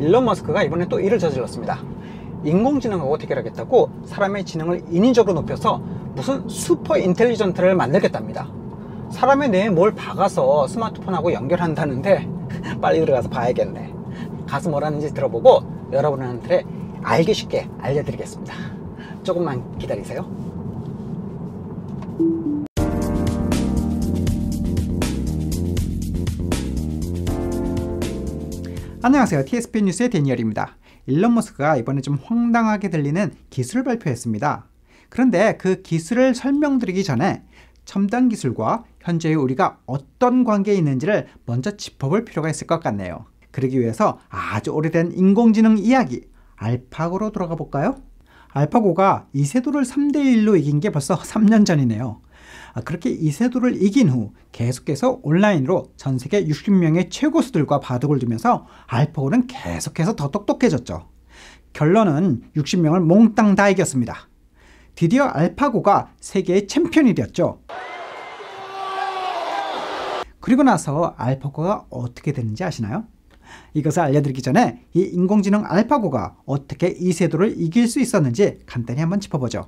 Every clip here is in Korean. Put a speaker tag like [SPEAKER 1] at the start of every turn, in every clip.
[SPEAKER 1] 일론 머스크가 이번에 또 이를 저질렀습니다. 인공지능하고 대결하겠다고 사람의 지능을 인위적으로 높여서 무슨 슈퍼 인텔리전트를 만들겠답니다. 사람의 뇌에 뭘 박아서 스마트폰하고 연결한다는데 빨리 들어가서 봐야겠네. 가서 뭐라는지 들어보고 여러분한테 알기 쉽게 알려드리겠습니다. 조금만 기다리세요. 안녕하세요. TSP 뉴스의 데니얼입니다. 일론 머스크가 이번에 좀 황당하게 들리는 기술을 발표했습니다. 그런데 그 기술을 설명드리기 전에 첨단 기술과 현재의 우리가 어떤 관계에 있는지를 먼저 짚어볼 필요가 있을 것 같네요. 그러기 위해서 아주 오래된 인공지능 이야기 알파고로 돌아가 볼까요? 알파고가 이세돌을 3대1로 이긴 게 벌써 3년 전이네요. 아, 그렇게 이세돌을 이긴 후 계속해서 온라인으로 전 세계 60명의 최고수들과 바둑을 두면서 알파고는 계속해서 더 똑똑해졌죠. 결론은 60명을 몽땅 다 이겼습니다. 드디어 알파고가 세계의 챔피언이 되었죠. 그리고 나서 알파고가 어떻게 되는지 아시나요? 이것을 알려드리기 전에 이 인공지능 알파고가 어떻게 이세돌을 이길 수 있었는지 간단히 한번 짚어보죠.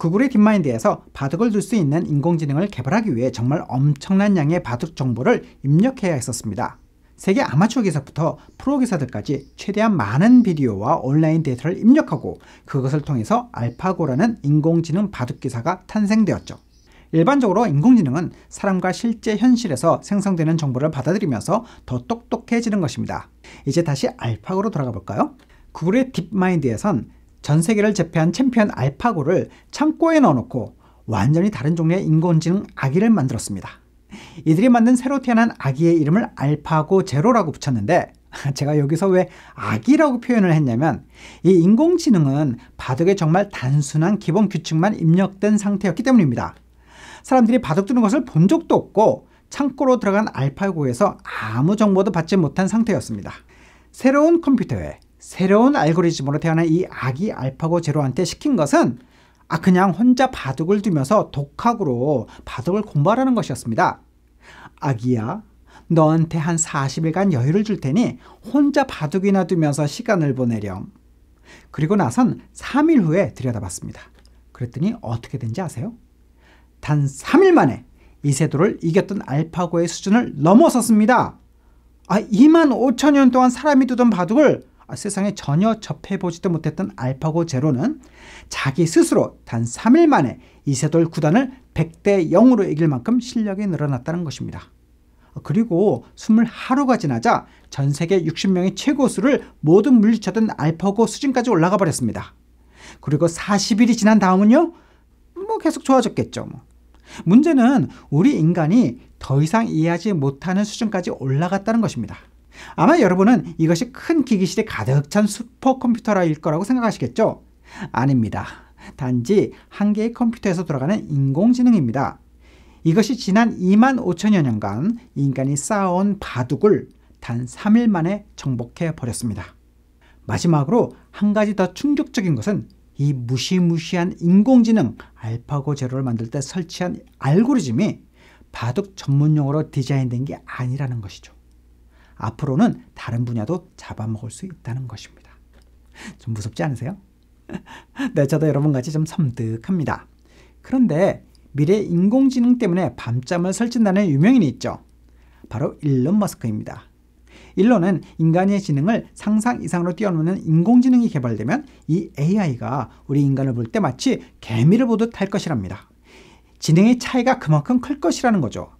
[SPEAKER 1] 구글의 딥마인드에서 바둑을 둘 수 있는 인공지능을 개발하기 위해 정말 엄청난 양의 바둑 정보를 입력해야 했었습니다. 세계 아마추어 기사부터 프로 기사들까지 최대한 많은 비디오와 온라인 데이터를 입력하고 그것을 통해서 알파고라는 인공지능 바둑 기사가 탄생되었죠. 일반적으로 인공지능은 사람과 실제 현실에서 생성되는 정보를 받아들이면서 더 똑똑해지는 것입니다. 이제 다시 알파고로 돌아가 볼까요? 구글의 딥마인드에선 전 세계를 제패한 챔피언 알파고를 창고에 넣어놓고 완전히 다른 종류의 인공지능 아기를 만들었습니다. 이들이 만든 새로 태어난 아기의 이름을 알파고 제로라고 붙였는데 제가 여기서 왜 아기라고 표현을 했냐면 이 인공지능은 바둑에 정말 단순한 기본 규칙만 입력된 상태였기 때문입니다. 사람들이 바둑 두는 것을 본 적도 없고 창고로 들어간 알파고에서 아무 정보도 받지 못한 상태였습니다. 새로운 컴퓨터에 새로운 알고리즘으로 태어난 이 아기 알파고 제로한테 시킨 것은 아 그냥 혼자 바둑을 두면서 독학으로 바둑을 공부하라는 것이었습니다. 아기야 너한테 한 40일간 여유를 줄 테니 혼자 바둑이나 두면서 시간을 보내렴. 그리고 나선 3일 후에 들여다봤습니다. 그랬더니 어떻게 된지 아세요? 단 3일 만에 이세도를 이겼던 알파고의 수준을 넘어섰습니다. 아, 2만 5천 년 동안 사람이 두던 바둑을 아, 세상에 전혀 접해보지도 못했던 알파고 제로는 자기 스스로 단 3일 만에 이세돌 9단을 100대 0으로 이길 만큼 실력이 늘어났다는 것입니다. 그리고 21하루가 지나자 전 세계 60명의 최고수를 모두 물리쳤던 알파고 수준까지 올라가 버렸습니다. 그리고 40일이 지난 다음은요, 뭐 계속 좋아졌겠죠. 뭐. 문제는 우리 인간이 더 이상 이해하지 못하는 수준까지 올라갔다는 것입니다. 아마 여러분은 이것이 큰기기실에 가득 찬 슈퍼컴퓨터라일 거라고 생각하시겠죠? 아닙니다. 단지 한 개의 컴퓨터에서 돌아가는 인공지능입니다. 이것이 지난 2만 5천여 년간 인간이 쌓아온 바둑을 단 3일 만에 정복해 버렸습니다. 마지막으로 한 가지 더 충격적인 것은 이 무시무시한 인공지능 알파고 제로를 만들 때 설치한 알고리즘이 바둑 전문 용으로 디자인된 게 아니라는 것이죠. 앞으로는 다른 분야도 잡아먹을 수 있다는 것입니다. 좀 무섭지 않으세요? 네, 저도 여러분같이 좀 섬뜩합니다. 그런데 미래 인공지능 때문에 밤잠을 설친다는 유명인이 있죠. 바로 일론 머스크입니다. 일론은 인간의 지능을 상상 이상으로 뛰어넘는 인공지능이 개발되면 이 AI가 우리 인간을 볼 때 마치 개미를 보듯 할 것이랍니다. 지능의 차이가 그만큼 클 것이라는 거죠.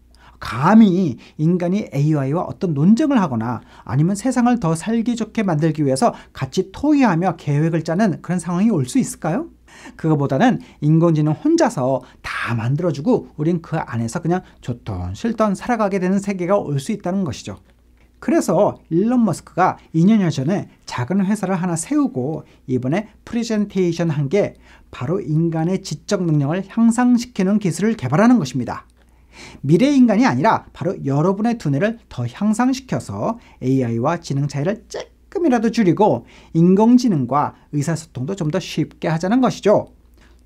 [SPEAKER 1] 감히 인간이 AI와 어떤 논쟁을 하거나 아니면 세상을 더 살기 좋게 만들기 위해서 같이 토의하며 계획을 짜는 그런 상황이 올 수 있을까요? 그거보다는 인공지능 혼자서 다 만들어주고 우린 그 안에서 그냥 좋던 싫던 살아가게 되는 세계가 올 수 있다는 것이죠. 그래서 일론 머스크가 2년여 전에 작은 회사를 하나 세우고 이번에 프레젠테이션 한 게 바로 인간의 지적 능력을 향상시키는 기술을 개발하는 것입니다. 미래 인간이 아니라 바로 여러분의 두뇌를 더 향상시켜서 AI와 지능 차이를 조금이라도 줄이고 인공지능과 의사소통도 좀 더 쉽게 하자는 것이죠.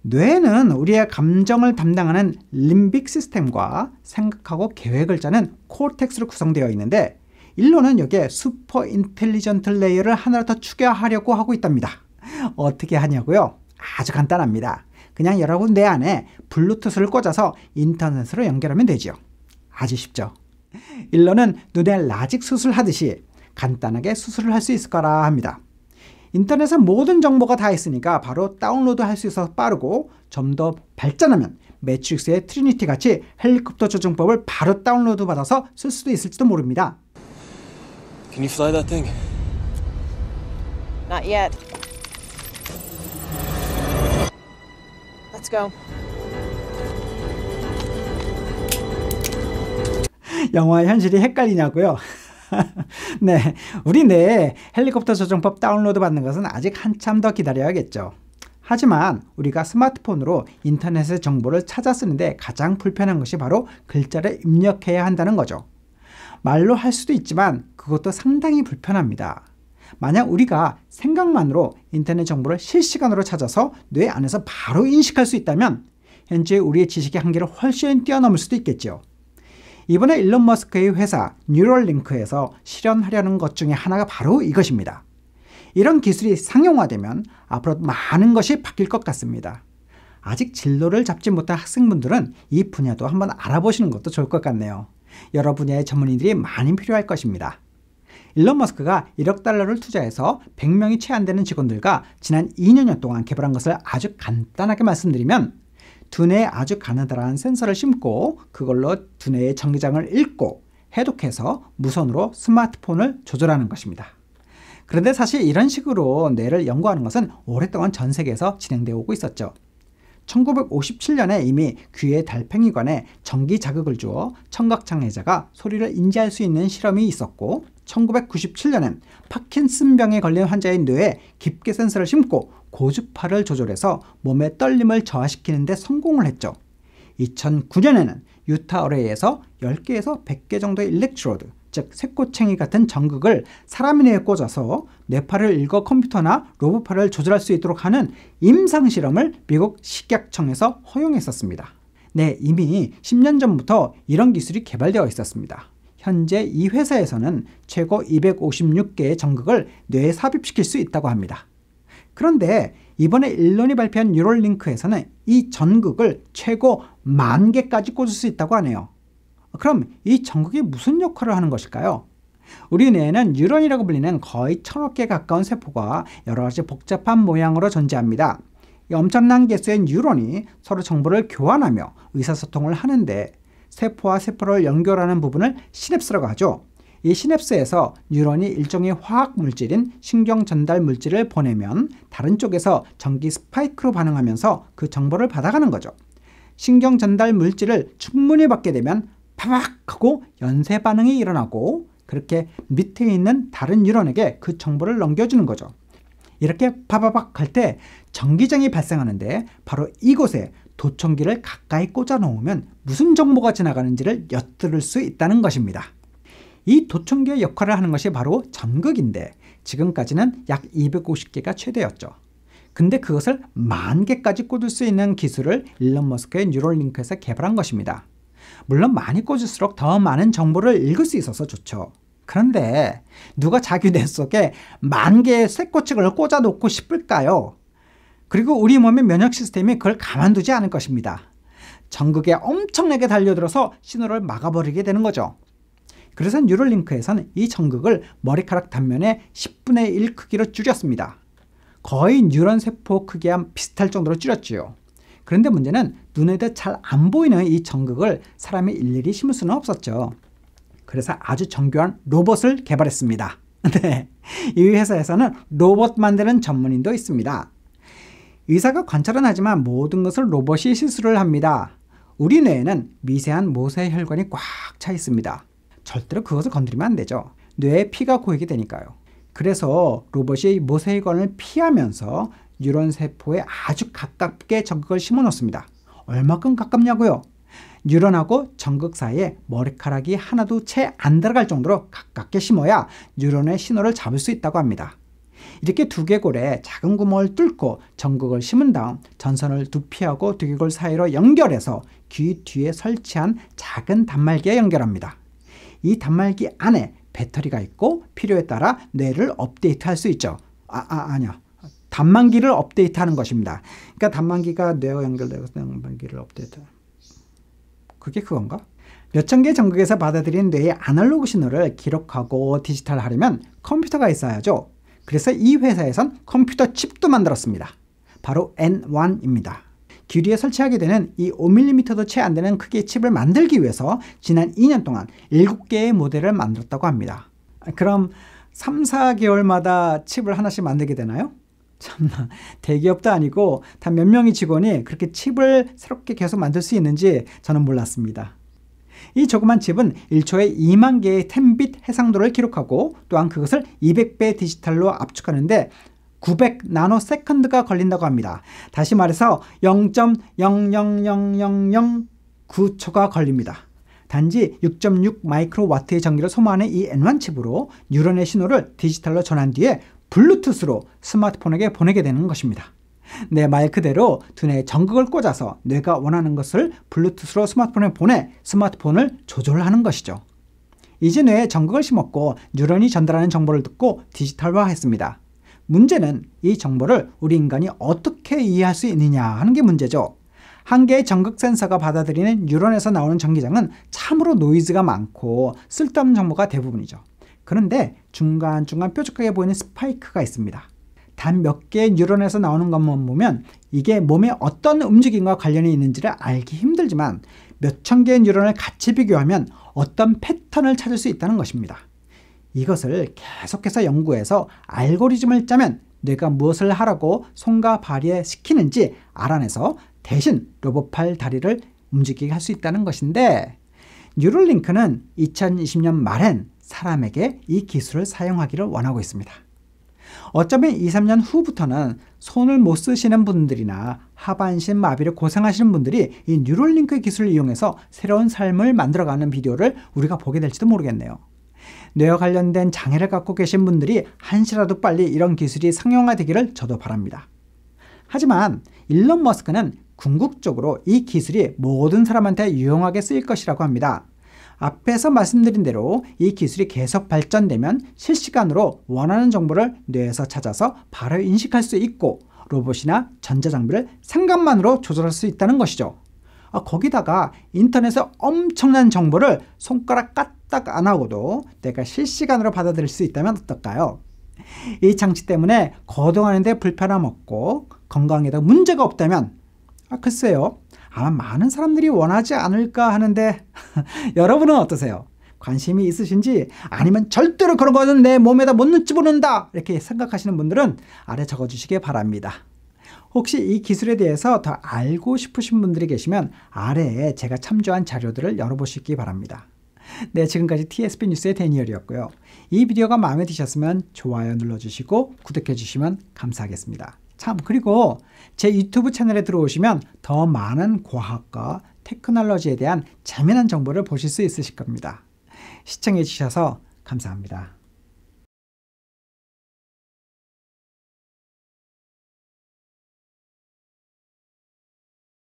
[SPEAKER 1] 뇌는 우리의 감정을 담당하는 림빅 시스템과 생각하고 계획을 짜는 콜텍스로 구성되어 있는데 일로는 여기에 슈퍼 인텔리전트 레이어를 하나 더 추가하려고 하고 있답니다. 어떻게 하냐고요? 아주 간단합니다. 그냥 여러 분내 안에 블루투스를 꽂아서 인터넷으로 연결하면 되죠. 아주 쉽죠. 일러는 눈에 라직 수술하듯이 간단하게 수술을 할 수 있을 거라 합니다. 인터넷에 모든 정보가 다 있으니까 바로 다운로드 할 수 있어서 빠르고 좀 더 발전하면 매트릭스의 트리니티 같이 헬리콥터 조종법을 바로 다운로드 받아서 쓸 수도 있을지도 모릅니다. Can you fly that thing? Not yet. Let's go. 영화 현실이 헷갈리냐고요? 네, 우리 내에 헬리콥터 조종법 다운로드 받는 것은 아직 한참 더 기다려야겠죠. 하지만 우리가 스마트폰으로 인터넷의 정보를 찾아 쓰는데 가장 불편한 것이 바로 글자를 입력해야 한다는 거죠. 말로 할 수도 있지만 그것도 상당히 불편합니다. 만약 우리가 생각만으로 인터넷 정보를 실시간으로 찾아서 뇌 안에서 바로 인식할 수 있다면 현재 우리의 지식의 한계를 훨씬 뛰어넘을 수도 있겠죠 이번에 일론 머스크의 회사 뉴럴링크에서 실현하려는 것 중에 하나가 바로 이것입니다. 이런 기술이 상용화되면 앞으로 많은 것이 바뀔 것 같습니다. 아직 진로를 잡지 못한 학생분들은 이 분야도 한번 알아보시는 것도 좋을 것 같네요. 여러 분야의 전문인들이 많이 필요할 것입니다. 일론 머스크가 1억 달러를 투자해서 100명이 채 안 되는 직원들과 지난 2년여 동안 개발한 것을 아주 간단하게 말씀드리면 두뇌에 아주 가느다란 센서를 심고 그걸로 두뇌의 전기장을 읽고 해독해서 무선으로 스마트폰을 조절하는 것입니다. 그런데 사실 이런 식으로 뇌를 연구하는 것은 오랫동안 전 세계에서 진행되어 오고 있었죠. 1957년에 이미 귀의 달팽이관에 전기 자극을 주어 청각장애자가 소리를 인지할 수 있는 실험이 있었고 1997년엔 파킨슨병에 걸린 환자의 뇌에 깊게 센서를 심고 고주파를 조절해서 몸의 떨림을 저하시키는 데 성공을 했죠. 2009년에는 유타 어레이에서 10개에서 100개 정도의 일렉트로드, 즉 쇠꼬챙이 같은 정극을 사람의 뇌에 꽂아서 뇌파를 읽어 컴퓨터나 로봇파를 조절할 수 있도록 하는 임상실험을 미국 식약청에서 허용했었습니다. 네, 이미 10년 전부터 이런 기술이 개발되어 있었습니다. 현재 이 회사에서는 최고 256개의 정극을 뇌에 삽입시킬 수 있다고 합니다. 그런데 이번에 일론이 발표한 뉴럴링크에서는 이 전극을 최고 만 개까지 꽂을 수 있다고 하네요. 그럼 이 전극이 무슨 역할을 하는 것일까요? 우리 뇌에는 뉴런이라고 불리는 거의 천억 개 가까운 세포가 여러 가지 복잡한 모양으로 존재합니다. 엄청난 개수의 뉴런이 서로 정보를 교환하며 의사소통을 하는데 세포와 세포를 연결하는 부분을 시냅스라고 하죠. 이 시냅스에서 뉴런이 일종의 화학 물질인 신경 전달 물질을 보내면 다른 쪽에서 전기 스파이크로 반응하면서 그 정보를 받아가는 거죠. 신경 전달 물질을 충분히 받게 되면 타막하고 연쇄 반응이 일어나고 그렇게 밑에 있는 다른 뉴런에게 그 정보를 넘겨주는 거죠. 이렇게 파바박 할 때 전기장이 발생하는데 바로 이곳에 도청기를 가까이 꽂아 놓으면 무슨 정보가 지나가는지를 엿들을 수 있다는 것입니다. 이 도청기의 역할을 하는 것이 바로 전극인데 지금까지는 약 250개가 최대였죠. 근데 그것을 만 개까지 꽂을 수 있는 기술을 일론 머스크의 뉴럴링크에서 개발한 것입니다. 물론 많이 꽂을수록 더 많은 정보를 읽을 수 있어서 좋죠. 그런데 누가 자기 뇌 속에 만 개의 쇠꼬치를 꽂아놓고 싶을까요? 그리고 우리 몸의 면역 시스템이 그걸 가만두지 않을 것입니다. 전극에 엄청나게 달려들어서 신호를 막아버리게 되는 거죠. 그래서 뉴럴링크에서는 이 전극을 머리카락 단면에 10분의 1 크기로 줄였습니다. 거의 뉴런 세포 크기와 비슷할 정도로 줄였지요. 그런데 문제는 눈에도 잘안 보이는 이 전극을 사람이 일일이 심을 수는 없었죠. 그래서 아주 정교한 로봇을 개발했습니다. 네. 이 회사에서는 로봇 만드는 전문인도 있습니다. 의사가 관찰은 하지만 모든 것을 로봇이 시술을 합니다. 우리 뇌에는 미세한 모세 혈관이 꽉 차 있습니다. 절대로 그것을 건드리면 안 되죠. 뇌에 피가 고이게 되니까요. 그래서 로봇이 모세혈관을 피하면서 뉴런 세포에 아주 가깝게 전극을 심어 놓습니다. 얼마큼 가깝냐고요? 뉴런하고 전극 사이에 머리카락이 하나도 채 안 들어갈 정도로 가깝게 심어야 뉴런의 신호를 잡을 수 있다고 합니다. 이렇게 두개골에 작은 구멍을 뚫고 전극을 심은 다음 전선을 두피하고 두개골 사이로 연결해서 귀 뒤에 설치한 작은 단말기에 연결합니다. 이 단말기 안에 배터리가 있고 필요에 따라 뇌를 업데이트할 수 있죠. 아, 아 아니야. 단만기를 업데이트하는 것입니다. 그러니까 단만기가 뇌와 연결되고 단만기를 업데이트. 그게 그건가? 몇천 개 전극에서 받아들인 뇌의 아날로그 신호를 기록하고 디지털하려면 컴퓨터가 있어야죠. 그래서 이 회사에선 컴퓨터 칩도 만들었습니다. 바로 N1입니다. 귀리에 설치하게 되는 이 5mm도 채 안 되는 크기의 칩을 만들기 위해서 지난 2년 동안 7개의 모델을 만들었다고 합니다. 그럼 3, 4개월마다 칩을 하나씩 만들게 되나요? 참나 대기업도 아니고 단 몇 명의 직원이 그렇게 칩을 새롭게 계속 만들 수 있는지 저는 몰랐습니다. 이 조그만 칩은 1초에 2만 개의 10빛 해상도를 기록하고 또한 그것을 200배 디지털로 압축하는데 900 나노 세컨드가 걸린다고 합니다. 다시 말해서 0 0 0 0 0 0 9초가 걸립니다. 단지 6.6 마이크로 와트의 전기를 소모하는 이 N1 칩으로 뉴런의 신호를 디지털로 전환 뒤에 블루투스로 스마트폰에게 보내게 되는 것입니다. 내말 네, 그대로 두뇌에 전극을 꽂아서 뇌가 원하는 것을 블루투스로 스마트폰에 보내 스마트폰을 조절하는 것이죠. 이제 뇌에 전극을 심었고 뉴런이 전달하는 정보를 듣고 디지털화했습니다. 문제는 이 정보를 우리 인간이 어떻게 이해할 수 있느냐 하는 게 문제죠. 한 개의 전극 센서가 받아들이는 뉴런에서 나오는 전기장은 참으로 노이즈가 많고 쓸데없는 정보가 대부분이죠. 그런데 중간중간 뾰족하게 보이는 스파이크가 있습니다. 단 몇 개의 뉴런에서 나오는 것만 보면 이게 몸에 어떤 움직임과 관련이 있는지를 알기 힘들지만 몇 천 개의 뉴런을 같이 비교하면 어떤 패턴을 찾을 수 있다는 것입니다. 이것을 계속해서 연구해서 알고리즘을 짜면 뇌가 무엇을 하라고 손과 발에 시키는지 알아내서 대신 로봇팔 다리를 움직이게 할 수 있다는 것인데 뉴럴링크는 2020년 말엔 사람에게 이 기술을 사용하기를 원하고 있습니다. 어쩌면 2, 3년 후부터는 손을 못 쓰시는 분들이나 하반신 마비를 고생하시는 분들이 이 뉴럴링크 기술을 이용해서 새로운 삶을 만들어가는 비디오를 우리가 보게 될지도 모르겠네요. 뇌와 관련된 장애를 갖고 계신 분들이 한시라도 빨리 이런 기술이 상용화되기를 저도 바랍니다. 하지만 일론 머스크는 궁극적으로 이 기술이 모든 사람한테 유용하게 쓰일 것이라고 합니다. 앞에서 말씀드린 대로 이 기술이 계속 발전되면 실시간으로 원하는 정보를 뇌에서 찾아서 바로 인식할 수 있고 로봇이나 전자장비를 생각만으로 조절할 수 있다는 것이죠. 아, 거기다가 인터넷에 엄청난 정보를 손가락 까딱 안 하고도 내가 실시간으로 받아들일 수 있다면 어떨까요? 이 장치 때문에 거동하는데 불편함 없고 건강에도 문제가 없다면 아, 글쎄요. 아마 많은 사람들이 원하지 않을까 하는데 여러분은 어떠세요? 관심이 있으신지 아니면 절대로 그런 거는 내 몸에다 못 넣지 보는다 이렇게 생각하시는 분들은 아래 적어주시기 바랍니다. 혹시 이 기술에 대해서 더 알고 싶으신 분들이 계시면 아래에 제가 참조한 자료들을 열어보시기 바랍니다. 네, 지금까지 t s p 뉴스의 데니얼이었고요. 이 비디오가 마음에 드셨으면 좋아요 눌러주시고 구독해주시면 감사하겠습니다. 참 그리고 제 유튜브 채널에 들어오시면 더 많은 과학과 테크놀로지에 대한 재미난 정보를 보실 수 있으실 겁니다. 시청해 주셔서 감사합니다.